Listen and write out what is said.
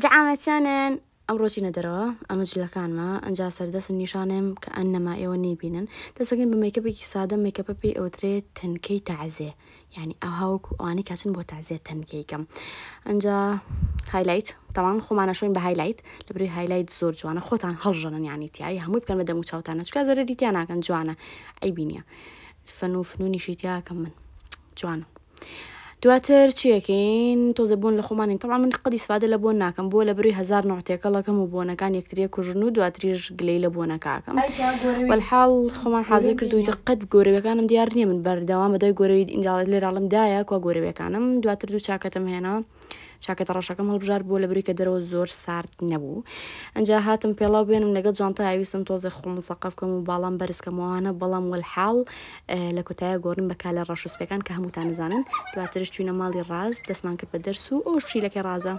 جعامە چیانێن ئەم ڕۆژینە دەرەوە ئەمە جلەکانمە ئەنجا سەردەسم نیشانم کە ئەن نەما ئێوە نەیبینن دەسەگەن بە مەیکەپێکی سادە مەیکەپە پێی ئەوترێت تەنکەی تازێ یعنی ئەو هاوکو ئەوانی کاچن بۆ تازێ تەنکەیکەم ئەنجا هایلایت تاوان خۆمانە شوین بە هایلایت لەبری هایلایت زۆر جوانە خۆتان هەڵژەنن یانی تیایی هەمووی بکەن بە دەمو چاوتانە چکە زەرری تیان ناکەن جوانە ئەی بینە فەن و فنونیشی تیاکەم من جوانە. دواتر چیەکەین تۆزە بوون لە خۆمانی تەوا من قدی سفادە لە بۆن ناکەم بۆ لە بروی هزار نوتێکەڵەکەم و بۆنەکان یەکتریە کوژن و دواتریش گلەی لە بۆنەکەکەم وەحاڵ خۆمان حاضر کرد و دقت گۆرەوەکانم دیار نییە من بەردەوام بەدای گۆرەوی ئینجاڵێت لێراڵمدایە کۆ گۆرەوەکانم دواتر دوو چاکەتم هێنا. چاکەتە ڕەشەکەم هەڵبژار بوو لە بریکە دەرەوە زۆر سارد نەبوو ئەجا هاتم پێڵاو بێنم لەگەڵ جانتا ئاویستم تۆزە خۆمزەقفکەم و باڵام بەرزکەمەوانە بەڵام وەحاڵ لە کۆتایە گۆرم بەک لە ڕەشوسپەکان کە هەمووتان نزانن دواترش چوینە ماڵی ڕاز دەسمان کرد بە دەرس و ئەو شیلەکە ڕازە.